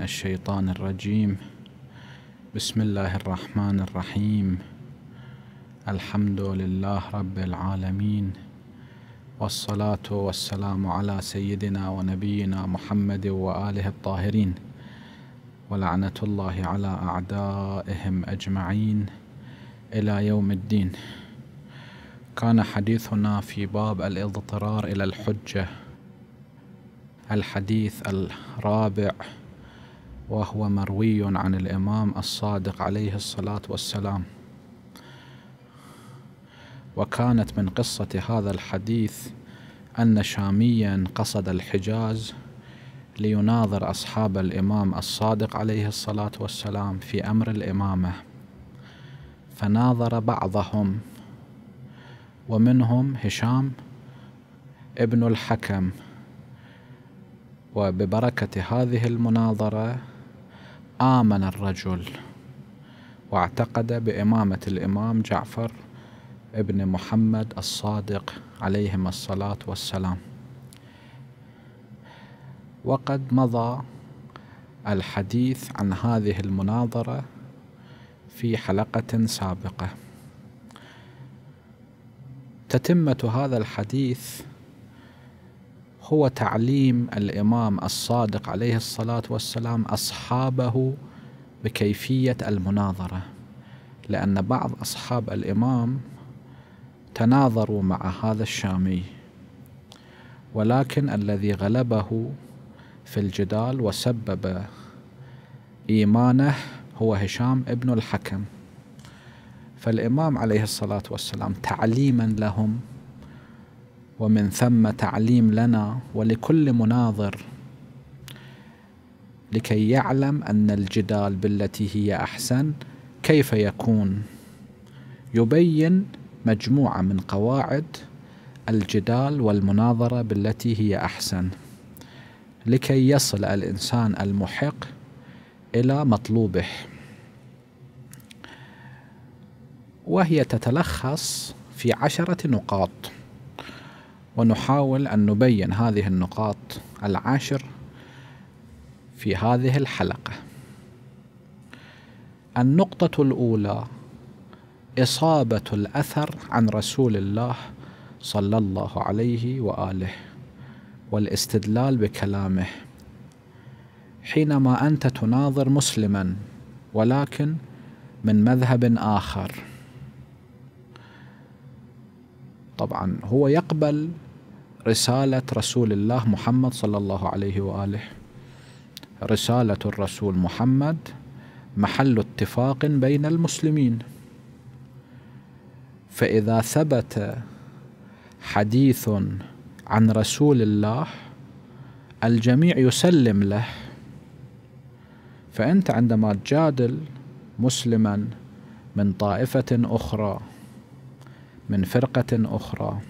من الشيطان الرجيم بسم الله الرحمن الرحيم الحمد لله رب العالمين والصلاة والسلام على سيدنا ونبينا محمد وآله الطاهرين ولعنة الله على أعدائهم أجمعين إلى يوم الدين كان حديثنا في باب الاضطرار إلى الحجة الحديث الرابع وهو مروي عن الإمام الصادق عليه الصلاة والسلام وكانت من قصة هذا الحديث أن شاميا قصد الحجاز ليناظر أصحاب الإمام الصادق عليه الصلاة والسلام في أمر الإمامة فناظر بعضهم ومنهم هشام ابن الحكم وببركة هذه المناظرة آمن الرجل واعتقد بإمامة الإمام جعفر ابن محمد الصادق عليهم الصلاة والسلام وقد مضى الحديث عن هذه المناظرة في حلقة سابقة تتمة هذا الحديث هو تعليم الامام الصادق عليه الصلاه والسلام اصحابه بكيفيه المناظره لان بعض اصحاب الامام تناظروا مع هذا الشامي ولكن الذي غلبه في الجدال وسبب ايمانه هو هشام ابن الحكم فالامام عليه الصلاه والسلام تعليما لهم ومن ثم تعليم لنا ولكل مناظر لكي يعلم أن الجدال بالتي هي أحسن كيف يكون يبين مجموعة من قواعد الجدال والمناظرة بالتي هي أحسن لكي يصل الإنسان المحق إلى مطلوبه وهي تتلخص في عشرة نقاط ونحاول أن نبين هذه النقاط العشر في هذه الحلقة النقطة الأولى إصابة الأثر عن رسول الله صلى الله عليه وآله والاستدلال بكلامه حينما أنت تناظر مسلما ولكن من مذهب آخر طبعا هو يقبل رسالة رسول الله محمد صلى الله عليه وآله رسالة الرسول محمد محل اتفاق بين المسلمين فإذا ثبت حديث عن رسول الله الجميع يسلم له فأنت عندما تجادل مسلما من طائفة أخرى من فرقة أخرى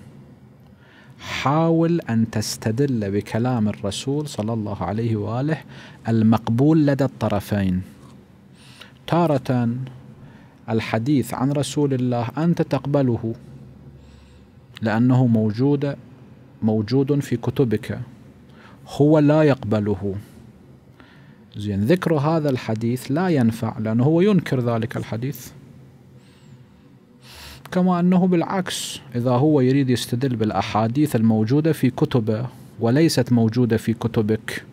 حاول أن تستدل بكلام الرسول صلى الله عليه وآله المقبول لدى الطرفين تارة الحديث عن رسول الله أنت تقبله لأنه موجود موجود في كتبك هو لا يقبله زين ذكر هذا الحديث لا ينفع لأنه هو ينكر ذلك الحديث كما أنه بالعكس إذا هو يريد يستدل بالأحاديث الموجودة في كتبه وليست موجودة في كتبك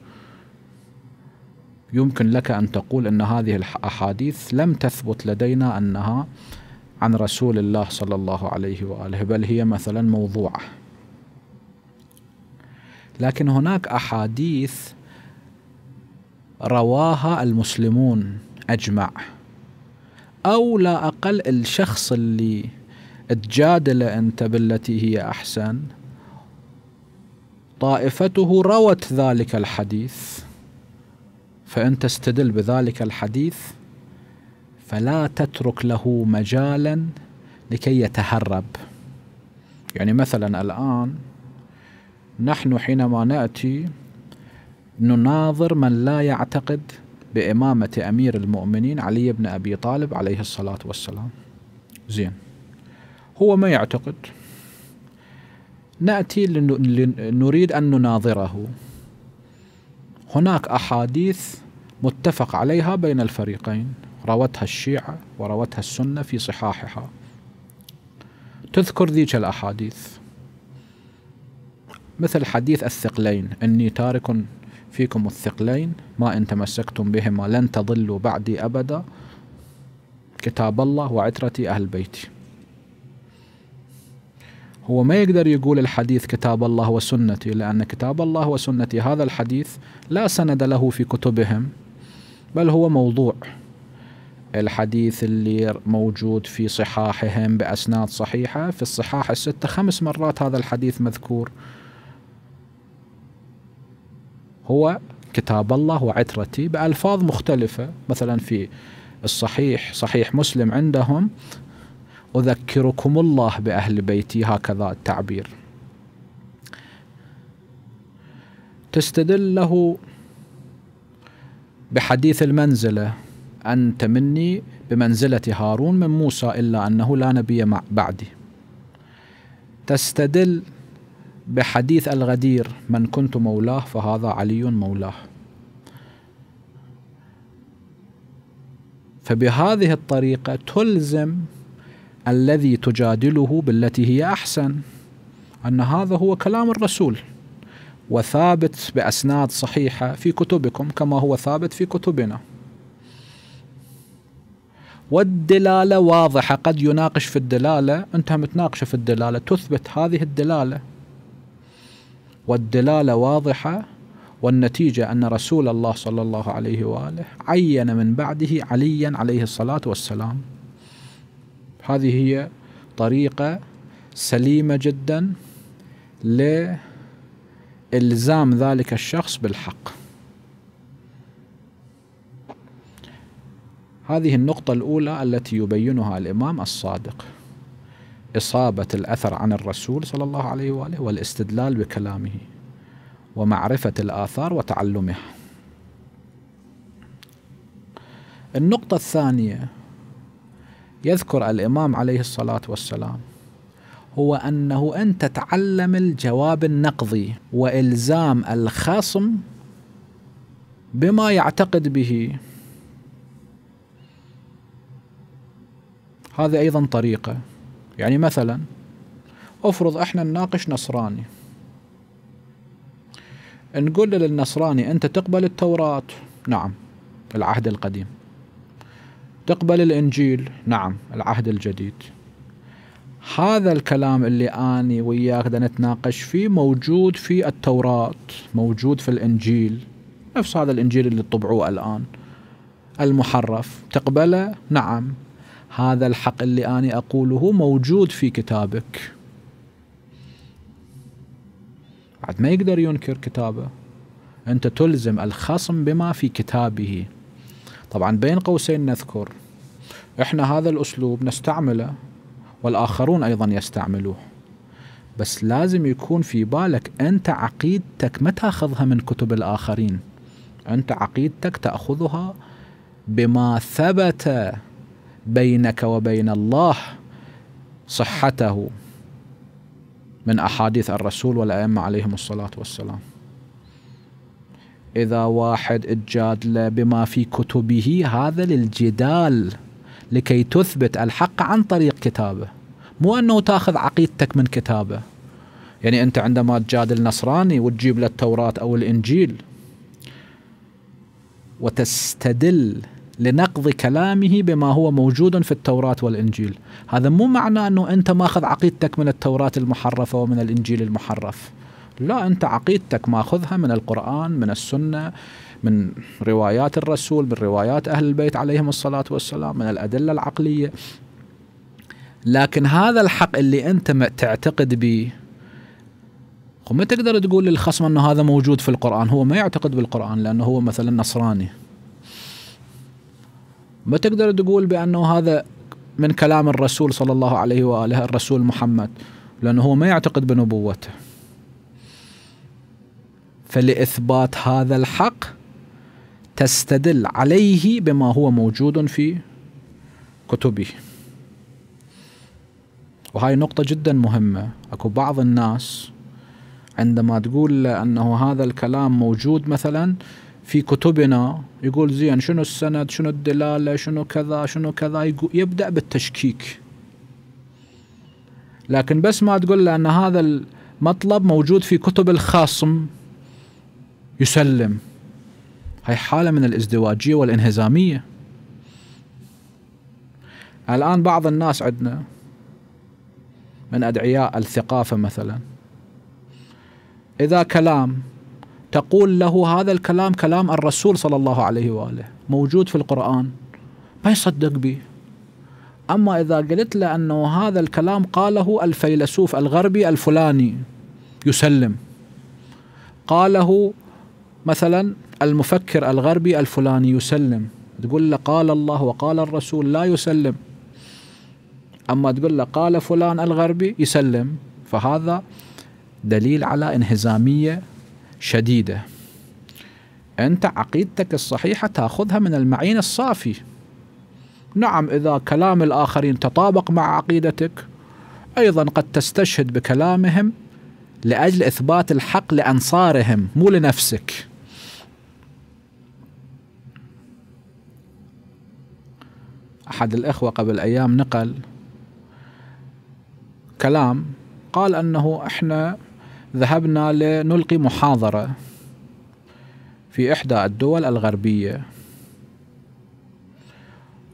يمكن لك أن تقول أن هذه الأحاديث لم تثبت لدينا أنها عن رسول الله صلى الله عليه وآله بل هي مثلا موضوعة لكن هناك أحاديث رواها المسلمون أجمع أو لا أقل الشخص اللي تجادل أنت بالتي هي أحسن طائفته روت ذلك الحديث فأنت استدل بذلك الحديث فلا تترك له مجالا لكي يتهرب يعني مثلا الآن نحن حينما نأتي نناظر من لا يعتقد بإمامة أمير المؤمنين علي بن أبي طالب عليه الصلاة والسلام زين هو ما يعتقد ناتي لنريد ان نناظره هناك احاديث متفق عليها بين الفريقين روتها الشيعه وروتها السنه في صحاحها تذكر ذيك الاحاديث مثل حديث الثقلين اني تارك فيكم الثقلين ما ان تمسكتم بهما لن تضلوا بعدي ابدا كتاب الله وعترتي اهل بيتي هو ما يقدر يقول الحديث كتاب الله وسنتي لأن كتاب الله وسنتي هذا الحديث لا سند له في كتبهم بل هو موضوع الحديث اللي موجود في صحاحهم بأسناد صحيحة في الصحاح الستة خمس مرات هذا الحديث مذكور هو كتاب الله وعترتي بألفاظ مختلفة مثلا في الصحيح صحيح مسلم عندهم أذكركم الله بأهل بيتي هكذا التعبير تستدل له بحديث المنزلة أنت مني بمنزلة هارون من موسى إلا أنه لا نبي بعدي تستدل بحديث الغدير من كنت مولاه فهذا علي مولاه فبهذه الطريقة تلزم الذي تجادله بالتي هي أحسن أن هذا هو كلام الرسول وثابت بأسناد صحيحة في كتبكم كما هو ثابت في كتبنا والدلالة واضحة قد يناقش في الدلالة أنت متناقشة في الدلالة تثبت هذه الدلالة والدلالة واضحة والنتيجة أن رسول الله صلى الله عليه وآله عين من بعده عليا عليه الصلاة والسلام هذه هي طريقة سليمة جدا لإلزام ذلك الشخص بالحق هذه النقطة الأولى التي يبينها الإمام الصادق إصابة الأثر عن الرسول صلى الله عليه وآله والاستدلال بكلامه ومعرفة الآثار وتعلمها النقطة الثانية يذكر الإمام عليه الصلاة والسلام هو أنه أن تتعلم الجواب النقضي وإلزام الخصم بما يعتقد به هذه أيضا طريقة يعني مثلا أفرض إحنا نناقش نصراني نقول للنصراني أنت تقبل التوراة نعم العهد القديم تقبل الإنجيل نعم العهد الجديد هذا الكلام اللي أني وياك نتناقش فيه موجود في التوراة موجود في الإنجيل نفس هذا الإنجيل اللي طبعوه الآن المحرف تقبله نعم هذا الحق اللي اني أقوله موجود في كتابك بعد ما يقدر ينكر كتابه أنت تلزم الخصم بما في كتابه طبعا بين قوسين نذكر احنا هذا الاسلوب نستعمله والاخرون ايضا يستعملوه بس لازم يكون في بالك انت عقيدتك ما تاخذها من كتب الاخرين انت عقيدتك تاخذها بما ثبت بينك وبين الله صحته من احاديث الرسول والائمه عليهم الصلاه والسلام إذا واحد اتجادل بما في كتبه هذا للجدال لكي تثبت الحق عن طريق كتابه مو أنه تأخذ عقيدتك من كتابه يعني أنت عندما تجادل نصراني وتجيب له التوراة أو الإنجيل وتستدل لنقض كلامه بما هو موجود في التوراة والإنجيل هذا مو معنى أنه أنت ماخذ عقيدتك من التوراة المحرفة ومن الإنجيل المحرف لا أنت عقيدتك ماخذها من القرآن من السنة من روايات الرسول من روايات أهل البيت عليهم الصلاة والسلام من الأدلة العقلية لكن هذا الحق اللي أنت تعتقد به وما تقدر تقول للخصم أنه هذا موجود في القرآن هو ما يعتقد بالقرآن لأنه هو مثلا نصراني ما تقدر تقول بأنه هذا من كلام الرسول صلى الله عليه وآله الرسول محمد لأنه هو ما يعتقد بنبوته فلإثبات هذا الحق تستدل عليه بما هو موجود في كتبه وهاي نقطة جدا مهمة أكو بعض الناس عندما تقول له أنه هذا الكلام موجود مثلا في كتبنا يقول زين شنو السند شنو الدلالة شنو كذا شنو كذا يبدأ بالتشكيك لكن بس ما تقول له أن هذا المطلب موجود في كتب الخاصم يسلم هاي حالة من الازدواجية والانهزامية الآن بعض الناس عندنا من أدعياء الثقافة مثلا إذا كلام تقول له هذا الكلام كلام الرسول صلى الله عليه وآله موجود في القرآن ما يصدق به أما إذا قلت له أنه هذا الكلام قاله الفيلسوف الغربي الفلاني يسلم قاله مثلا المفكر الغربي الفلاني يسلم تقول له قال الله وقال الرسول لا يسلم أما تقول له قال فلان الغربي يسلم فهذا دليل على انهزامية شديدة أنت عقيدتك الصحيحة تأخذها من المعين الصافي نعم إذا كلام الآخرين تطابق مع عقيدتك أيضا قد تستشهد بكلامهم لأجل إثبات الحق لأنصارهم مو لنفسك أحد الإخوة قبل أيام نقل كلام قال أنه إحنا ذهبنا لنلقي محاضرة في إحدى الدول الغربية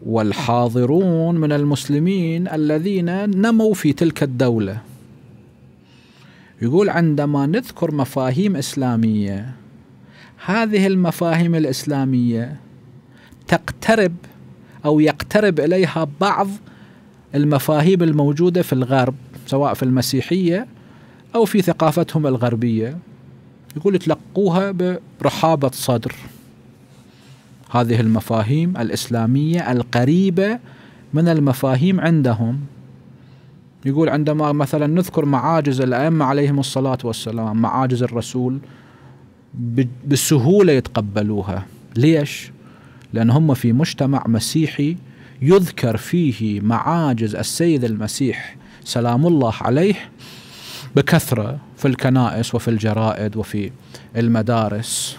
والحاضرون من المسلمين الذين نموا في تلك الدولة يقول عندما نذكر مفاهيم إسلامية هذه المفاهيم الإسلامية تقترب أو يقترب إليها بعض المفاهيم الموجودة في الغرب سواء في المسيحية أو في ثقافتهم الغربية يقول تلقوها برحابة صدر هذه المفاهيم الإسلامية القريبة من المفاهيم عندهم يقول عندما مثلا نذكر معاجز الأئمة عليهم الصلاة والسلام معاجز الرسول بسهولة يتقبلوها ليش؟ لأن هم في مجتمع مسيحي يذكر فيه معاجز السيد المسيح سلام الله عليه بكثرة في الكنائس وفي الجرائد وفي المدارس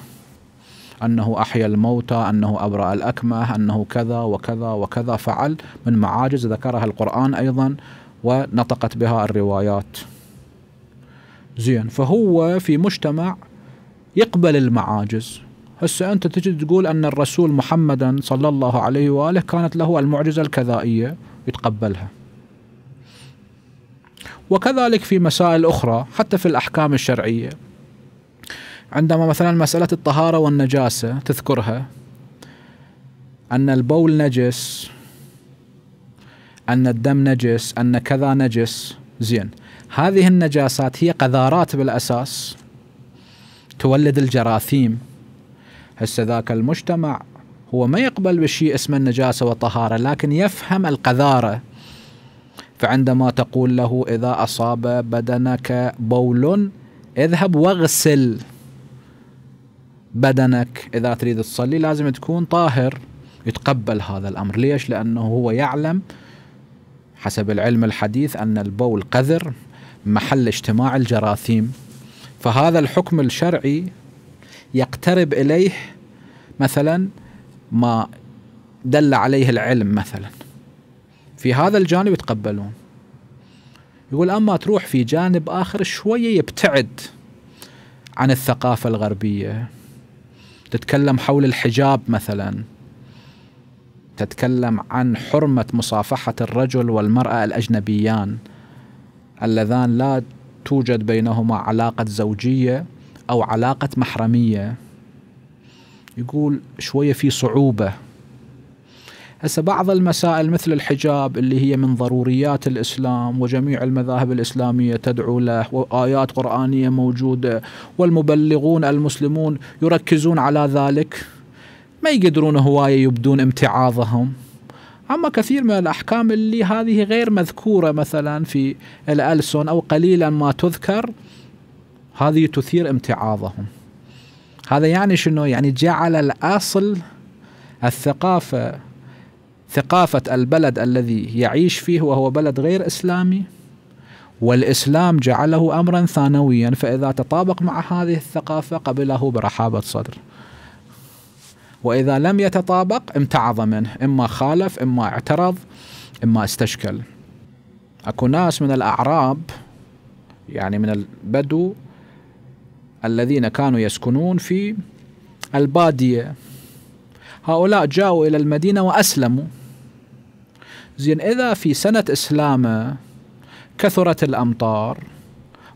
أنه أحيا الموتى أنه أبرأ الأكمه أنه كذا وكذا وكذا فعل من معاجز ذكرها القرآن أيضا ونطقت بها الروايات زين فهو في مجتمع يقبل المعاجز هسه أنت تجي تقول أن الرسول محمدا صلى الله عليه وآله كانت له المعجزة الكذائية يتقبلها وكذلك في مسائل أخرى حتى في الأحكام الشرعية عندما مثلا مسألة الطهارة والنجاسة تذكرها أن البول نجس أن الدم نجس أن كذا نجس زين هذه النجاسات هي قذارات بالأساس تولد الجراثيم هسه ذاك المجتمع هو ما يقبل بشيء اسمه النجاسة وطهارة لكن يفهم القذارة فعندما تقول له إذا أصاب بدنك بول اذهب واغسل بدنك إذا تريد تصلي لازم تكون طاهر يتقبل هذا الأمر ليش؟ لأنه هو يعلم حسب العلم الحديث أن البول قذر محل اجتماع الجراثيم فهذا الحكم الشرعي يقترب إليه مثلا ما دل عليه العلم مثلا في هذا الجانب يتقبلون يقول أما تروح في جانب آخر شوية يبتعد عن الثقافة الغربية تتكلم حول الحجاب مثلا تتكلم عن حرمة مصافحة الرجل والمرأة الأجنبيان اللذان لا توجد بينهما علاقة زوجية أو علاقة محرمية يقول شوية في صعوبة هسه بعض المسائل مثل الحجاب اللي هي من ضروريات الاسلام وجميع المذاهب الاسلاميه تدعو له وايات قرانيه موجوده والمبلغون المسلمون يركزون على ذلك ما يقدرون هوايه يبدون امتعاضهم اما كثير من الاحكام اللي هذه غير مذكوره مثلا في الالسن او قليلا ما تذكر هذه تثير امتعاضهم هذا يعني شنو يعني جعل الأصل الثقافة ثقافة البلد الذي يعيش فيه وهو بلد غير إسلامي والإسلام جعله أمرا ثانويا فإذا تطابق مع هذه الثقافة قبله برحابة صدر وإذا لم يتطابق امتعض منه إما خالف إما اعترض إما استشكل أكو ناس من الأعراب يعني من البدو الذين كانوا يسكنون في البادية هؤلاء جاءوا إلى المدينة وأسلموا زين إذا في سنة إسلامه كثرت الأمطار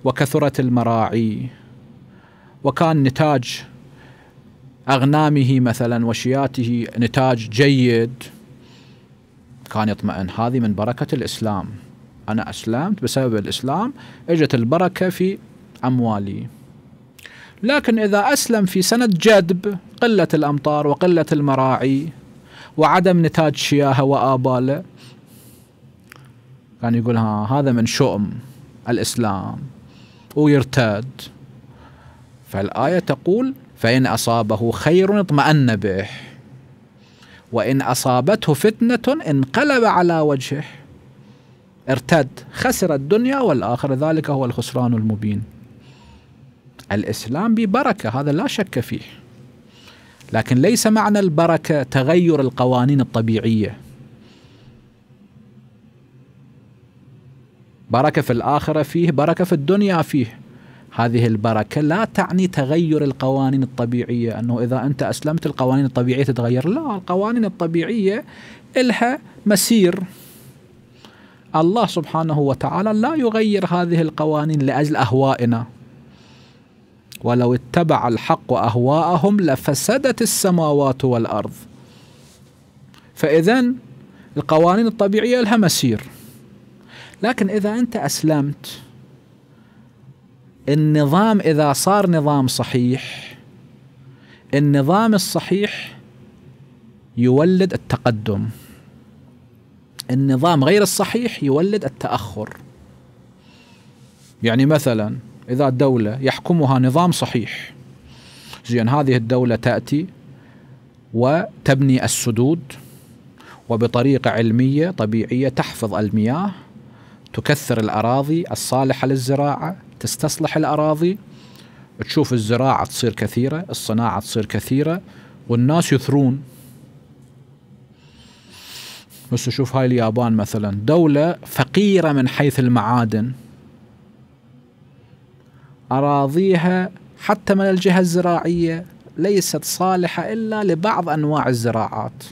وكثرت المراعي وكان نتاج أغنامه مثلا وشياته نتاج جيد كان يطمئن هذه من بركة الإسلام أنا أسلمت بسبب الإسلام إجت البركة في أموالي لكن إذا أسلم في سنة جدب قلة الأمطار وقلة المراعي وعدم نتاج شياهه وآباله كان يقول ها هذا من شؤم الإسلام ويرتد فالآية تقول فإن أصابه خير اطمأن به وإن أصابته فتنة انقلب على وجهه ارتد خسر الدنيا والآخر ذلك هو الخسران المبين الإسلام ببركة هذا لا شك فيه لكن ليس معنى البركة تغير القوانين الطبيعية بركة في الآخرة فيه بركة في الدنيا فيه هذه البركة لا تعني تغير القوانين الطبيعية أنه إذا أنت أسلمت القوانين الطبيعية تتغير لا القوانين الطبيعية إلها مسير الله سبحانه وتعالى لا يغير هذه القوانين لأجل أهوائنا ولو اتبع الحق اهواءهم لفسدت السماوات والارض فاذا القوانين الطبيعيه لها مسير لكن اذا انت اسلمت النظام اذا صار نظام صحيح النظام الصحيح يولد التقدم النظام غير الصحيح يولد التاخر يعني مثلا إذا الدولة يحكمها نظام صحيح زين هذه الدولة تأتي وتبني السدود وبطريقة علمية طبيعية تحفظ المياه تكثر الأراضي الصالحة للزراعة تستصلح الأراضي تشوف الزراعة تصير كثيرة الصناعة تصير كثيرة والناس يثرون بس شوف هاي اليابان مثلا دولة فقيرة من حيث المعادن أراضيها حتى من الجهة الزراعية ليست صالحة إلا لبعض أنواع الزراعات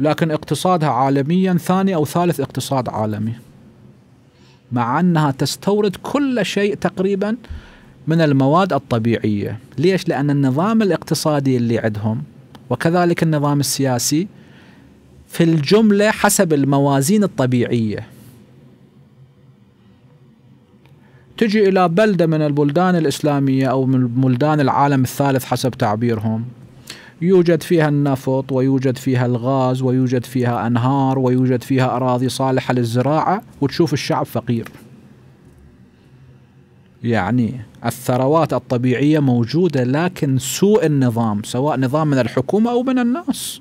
لكن اقتصادها عالميا ثاني أو ثالث اقتصاد عالمي مع أنها تستورد كل شيء تقريبا من المواد الطبيعية ليش؟ لأن النظام الاقتصادي اللي عندهم وكذلك النظام السياسي في الجملة حسب الموازين الطبيعية تجي إلى بلدة من البلدان الإسلامية أو من بلدان العالم الثالث حسب تعبيرهم يوجد فيها النفط ويوجد فيها الغاز ويوجد فيها أنهار ويوجد فيها أراضي صالحة للزراعة وتشوف الشعب فقير يعني الثروات الطبيعية موجودة لكن سوء النظام سواء نظام من الحكومة أو من الناس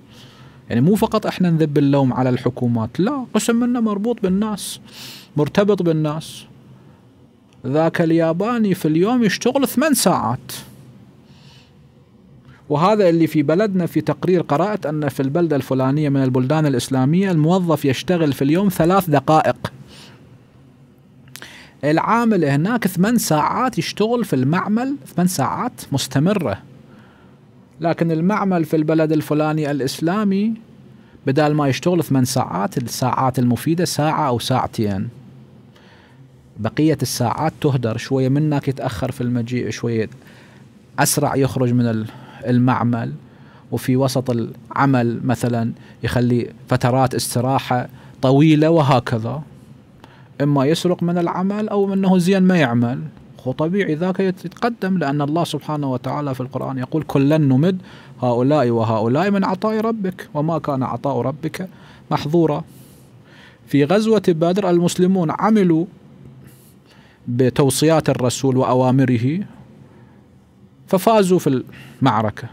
يعني مو فقط احنا نذب اللوم على الحكومات لا قسم منا مربوط بالناس مرتبط بالناس ذاك الياباني في اليوم يشتغل ثمان ساعات وهذا اللي في بلدنا في تقرير قرأت أن في البلدة الفلانية من البلدان الإسلامية الموظف يشتغل في اليوم ثلاث دقائق العامل هناك ثمان ساعات يشتغل في المعمل ثمان ساعات مستمرة لكن المعمل في البلد الفلاني الإسلامي بدال ما يشتغل ثمان ساعات الساعات المفيدة ساعة أو ساعتين بقية الساعات تهدر شوية منك يتأخر في المجيء شوية أسرع يخرج من المعمل وفي وسط العمل مثلا يخلي فترات استراحة طويلة وهكذا إما يسرق من العمل أو أنه زين ما يعمل وطبيعي ذاك يتقدم لأن الله سبحانه وتعالى في القرآن يقول كلا نمد هؤلاء وهؤلاء من عطاء ربك وما كان عطاء ربك محظورا في غزوة بدر المسلمون عملوا بتوصيات الرسول واوامره ففازوا في المعركه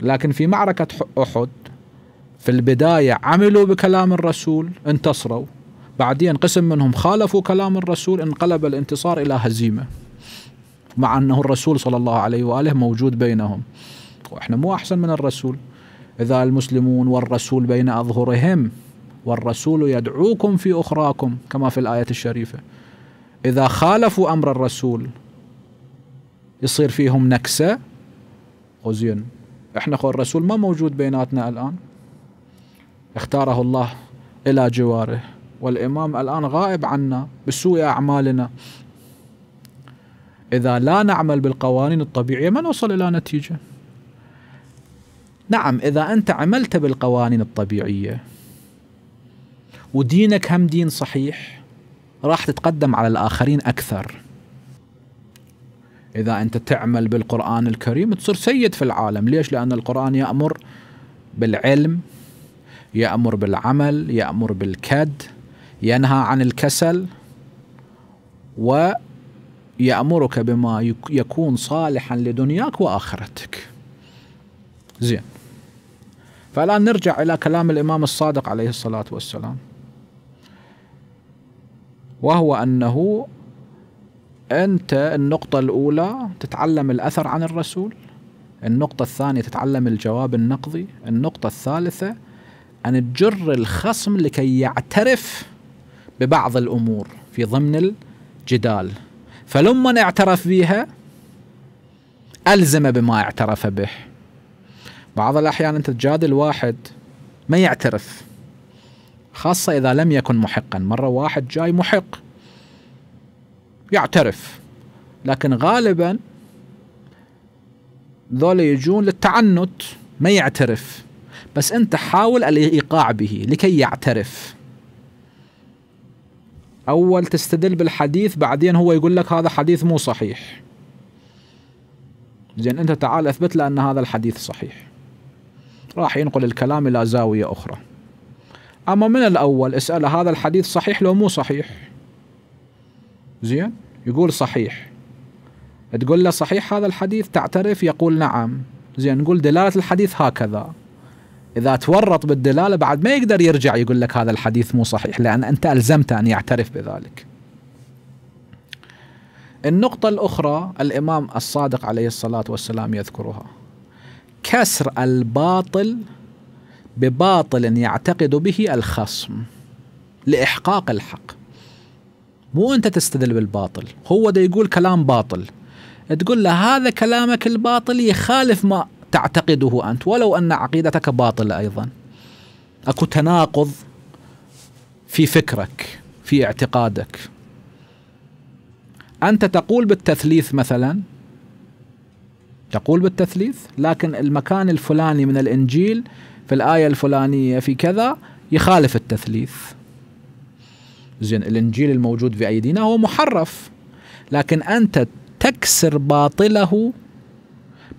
لكن في معركه احد في البدايه عملوا بكلام الرسول انتصروا بعدين قسم منهم خالفوا كلام الرسول انقلب الانتصار الى هزيمه مع انه الرسول صلى الله عليه واله موجود بينهم واحنا مو احسن من الرسول اذا المسلمون والرسول بين اظهرهم والرسول يدعوكم في اخراكم كما في الايه الشريفه إذا خالفوا أمر الرسول يصير فيهم نكسة أوزين إحنا قول الرسول ما موجود بيناتنا الآن اختاره الله إلى جواره والإمام الآن غائب عنا بسوء أعمالنا إذا لا نعمل بالقوانين الطبيعية ما نوصل إلى نتيجة نعم إذا أنت عملت بالقوانين الطبيعية ودينك هم دين صحيح راح تتقدم على الآخرين أكثر إذا أنت تعمل بالقرآن الكريم تصير سيد في العالم ليش؟ لأن القرآن يأمر بالعلم يأمر بالعمل يأمر بالكد ينهى عن الكسل ويأمرك بما يكون صالحا لدنياك وآخرتك زين فالآن نرجع إلى كلام الإمام الصادق عليه الصلاة والسلام وهو أنه أنت النقطة الأولى تتعلم الأثر عن الرسول النقطة الثانية تتعلم الجواب النقضي النقطة الثالثة أن تجر الخصم لكي يعترف ببعض الأمور في ضمن الجدال فلما اعترف بها ألزم بما اعترف به بعض الأحيان أنت تجادل واحد ما يعترف خاصة إذا لم يكن محقا مرة واحد جاي محق يعترف لكن غالبا ذولا يجون للتعنت ما يعترف بس أنت حاول الإيقاع به لكي يعترف أول تستدل بالحديث بعدين هو يقول لك هذا حديث مو صحيح زين أنت تعال أثبت له أن هذا الحديث صحيح راح ينقل الكلام إلى زاوية أخرى اما من الاول اساله هذا الحديث صحيح لو مو صحيح زين يقول صحيح تقول له صحيح هذا الحديث تعترف يقول نعم زين نقول دلاله الحديث هكذا اذا تورط بالدلاله بعد ما يقدر يرجع يقول لك هذا الحديث مو صحيح لان انت الزمته ان يعترف بذلك النقطة الأخرى الإمام الصادق عليه الصلاة والسلام يذكرها كسر الباطل بباطل يعتقد به الخصم لإحقاق الحق مو أنت تستدل بالباطل هو ده يقول كلام باطل تقول له هذا كلامك الباطل يخالف ما تعتقده أنت ولو أن عقيدتك باطلة أيضا أكو تناقض في فكرك في اعتقادك أنت تقول بالتثليث مثلا تقول بالتثليث لكن المكان الفلاني من الإنجيل في الآية الفلانية في كذا يخالف التثليث زين الإنجيل الموجود في أيدينا هو محرف لكن أنت تكسر باطله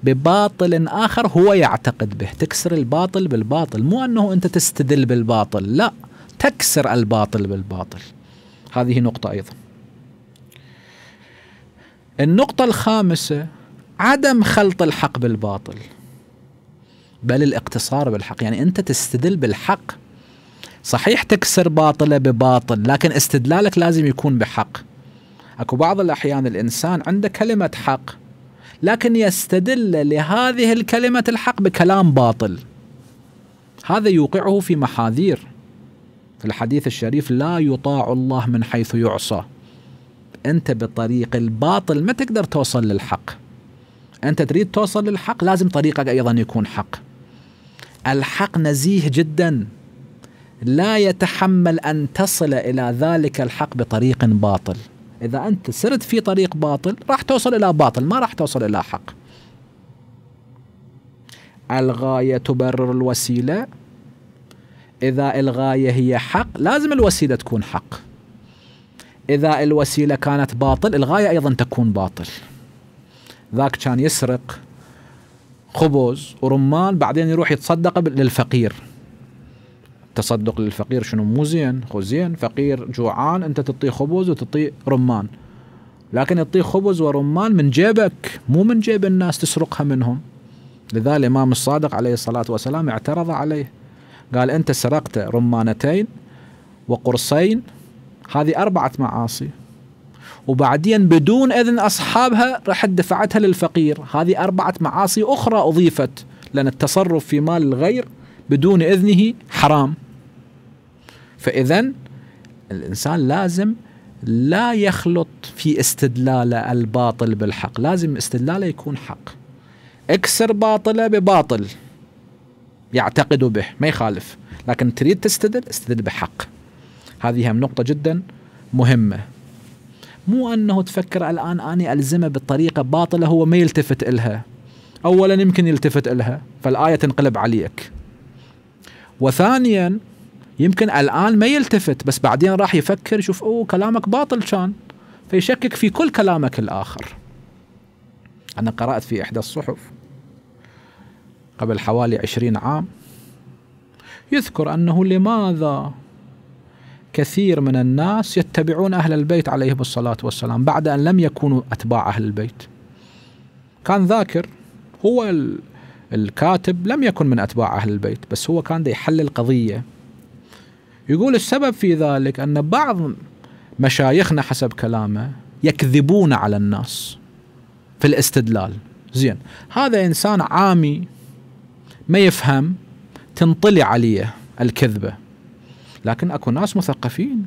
بباطل آخر هو يعتقد به تكسر الباطل بالباطل مو أنه أنت تستدل بالباطل لا تكسر الباطل بالباطل هذه نقطة أيضا النقطة الخامسة عدم خلط الحق بالباطل بل الاقتصار بالحق يعني أنت تستدل بالحق صحيح تكسر باطلة بباطل لكن استدلالك لازم يكون بحق أكو بعض الأحيان الإنسان عنده كلمة حق لكن يستدل لهذه الكلمة الحق بكلام باطل هذا يوقعه في محاذير في الحديث الشريف لا يطاع الله من حيث يعصى أنت بطريق الباطل ما تقدر توصل للحق أنت تريد توصل للحق لازم طريقك أيضا يكون حق الحق نزيه جدا لا يتحمل أن تصل إلى ذلك الحق بطريق باطل إذا أنت سرت في طريق باطل راح توصل إلى باطل ما راح توصل إلى حق الغاية تبرر الوسيلة إذا الغاية هي حق لازم الوسيلة تكون حق إذا الوسيلة كانت باطل الغاية أيضا تكون باطل ذاك كان يسرق خبز ورمان بعدين يروح يتصدق للفقير تصدق للفقير شنو مو زين خو زين فقير جوعان انت تعطيه خبز وتعطيه رمان لكن يطيه خبز ورمان من جيبك مو من جيب الناس تسرقها منهم لذلك الامام الصادق عليه الصلاه والسلام اعترض عليه قال انت سرقت رمانتين وقرصين هذه اربعه معاصي وبعدين بدون إذن أصحابها رحت دفعتها للفقير هذه أربعة معاصي أخرى أضيفت لأن التصرف في مال الغير بدون إذنه حرام فإذا الإنسان لازم لا يخلط في استدلاله الباطل بالحق لازم استدلاله يكون حق اكسر باطله بباطل يعتقد به ما يخالف لكن تريد تستدل استدل بحق هذه هم نقطة جدا مهمة مو انه تفكر الان اني الزمه بطريقه باطله هو ما يلتفت الها اولا يمكن يلتفت الها فالايه تنقلب عليك وثانيا يمكن الان ما يلتفت بس بعدين راح يفكر يشوف اوه كلامك باطل كان فيشكك في كل كلامك الاخر انا قرات في احدى الصحف قبل حوالي عشرين عام يذكر انه لماذا كثير من الناس يتبعون أهل البيت عليهم الصلاة والسلام بعد أن لم يكونوا أتباع أهل البيت كان ذاكر هو الكاتب لم يكن من أتباع أهل البيت بس هو كان يحل القضية يقول السبب في ذلك أن بعض مشايخنا حسب كلامه يكذبون على الناس في الاستدلال زين هذا إنسان عامي ما يفهم تنطلي عليه الكذبة لكن اكو ناس مثقفين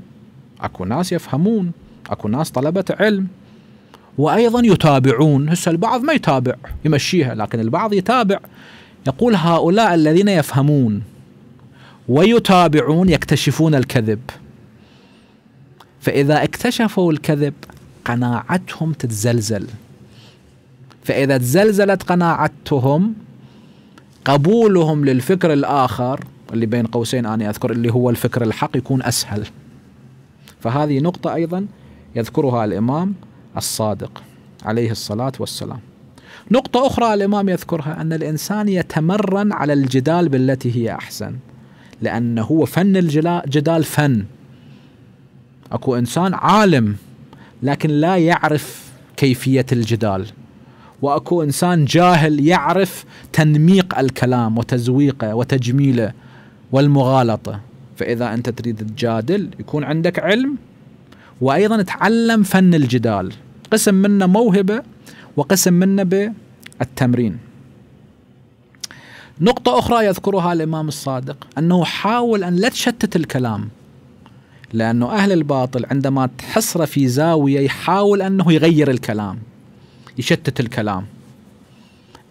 اكو ناس يفهمون اكو ناس طلبة علم وايضا يتابعون هسه البعض ما يتابع يمشيها لكن البعض يتابع يقول هؤلاء الذين يفهمون ويتابعون يكتشفون الكذب فاذا اكتشفوا الكذب قناعتهم تتزلزل فاذا تزلزلت قناعتهم قبولهم للفكر الاخر اللي بين قوسين أنا أذكر اللي هو الفكر الحق يكون أسهل فهذه نقطة أيضا يذكرها الإمام الصادق عليه الصلاة والسلام نقطة أخرى الإمام يذكرها أن الإنسان يتمرن على الجدال بالتي هي أحسن لأنه هو فن الجدال فن أكو إنسان عالم لكن لا يعرف كيفية الجدال وأكو إنسان جاهل يعرف تنميق الكلام وتزويقه وتجميله والمغالطة فإذا أنت تريد تجادل يكون عندك علم وأيضا تعلم فن الجدال قسم منه موهبة وقسم منه بالتمرين نقطة أخرى يذكرها الإمام الصادق أنه حاول أن لا تشتت الكلام لأنه أهل الباطل عندما تحصره في زاوية يحاول أنه يغير الكلام يشتت الكلام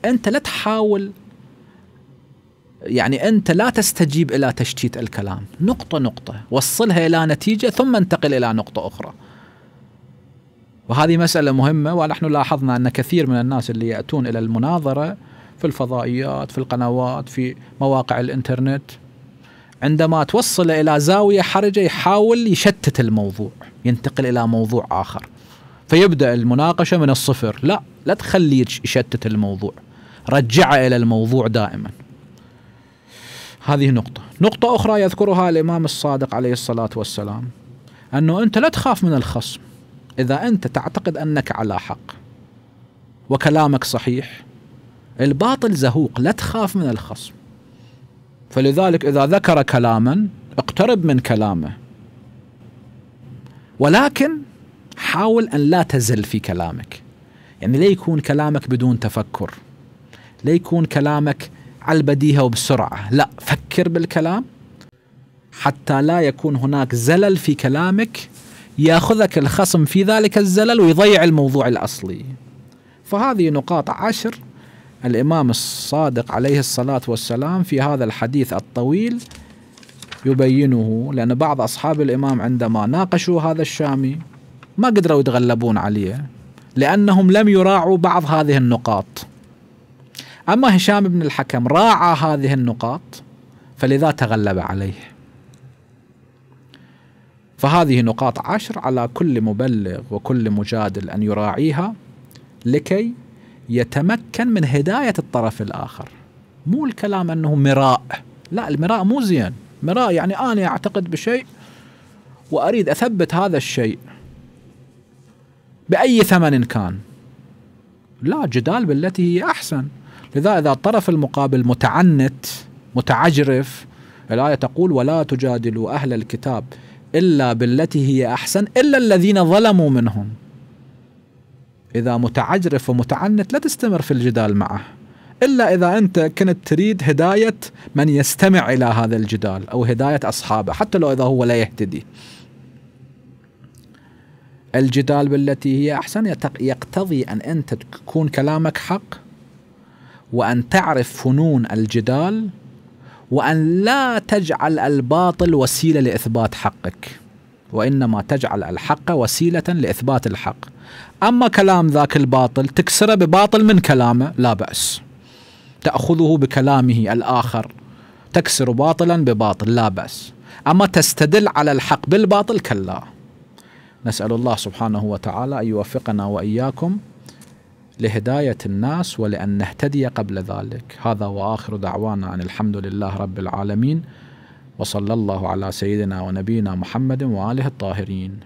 أنت لا تحاول يعني أنت لا تستجيب إلى تشتيت الكلام نقطة نقطة وصلها إلى نتيجة ثم انتقل إلى نقطة أخرى وهذه مسألة مهمة ونحن لاحظنا أن كثير من الناس اللي يأتون إلى المناظرة في الفضائيات في القنوات في مواقع الإنترنت عندما توصل إلى زاوية حرجة يحاول يشتت الموضوع ينتقل إلى موضوع آخر فيبدأ المناقشة من الصفر لا لا تخليه يشتت الموضوع رجعه إلى الموضوع دائما هذه نقطة نقطة أخرى يذكرها الإمام الصادق عليه الصلاة والسلام أنه أنت لا تخاف من الخصم إذا أنت تعتقد أنك على حق وكلامك صحيح الباطل زهوق لا تخاف من الخصم فلذلك إذا ذكر كلاما اقترب من كلامه ولكن حاول أن لا تزل في كلامك يعني لا يكون كلامك بدون تفكر لا يكون كلامك على البديهه وبسرعه لا فكر بالكلام حتى لا يكون هناك زلل في كلامك ياخذك الخصم في ذلك الزلل ويضيع الموضوع الاصلي فهذه نقاط عشر الامام الصادق عليه الصلاه والسلام في هذا الحديث الطويل يبينه لان بعض اصحاب الامام عندما ناقشوا هذا الشامي ما قدروا يتغلبون عليه لانهم لم يراعوا بعض هذه النقاط أما هشام بن الحكم راعى هذه النقاط فلذا تغلب عليه فهذه نقاط عشر على كل مبلغ وكل مجادل أن يراعيها لكي يتمكن من هداية الطرف الآخر مو الكلام أنه مراء لا المراء مو زين مراء يعني أنا أعتقد بشيء وأريد أثبت هذا الشيء بأي ثمن كان لا جدال بالتي هي أحسن لذا إذا الطرف المقابل متعنت متعجرف الآية تقول ولا تجادلوا أهل الكتاب إلا بالتي هي أحسن إلا الذين ظلموا منهم إذا متعجرف ومتعنت لا تستمر في الجدال معه إلا إذا أنت كنت تريد هداية من يستمع إلى هذا الجدال أو هداية أصحابه حتى لو إذا هو لا يهتدي الجدال بالتي هي أحسن يقتضي أن أنت تكون كلامك حق وأن تعرف فنون الجدال وأن لا تجعل الباطل وسيلة لإثبات حقك وإنما تجعل الحق وسيلة لإثبات الحق أما كلام ذاك الباطل تكسره بباطل من كلامه لا بأس تأخذه بكلامه الآخر تكسر باطلا بباطل لا بأس أما تستدل على الحق بالباطل كلا نسأل الله سبحانه وتعالى أن يوفقنا وإياكم لهداية الناس ولأن نهتدي قبل ذلك هذا وآخر دعوانا أن الحمد لله رب العالمين وصلى الله على سيدنا ونبينا محمد وآله الطاهرين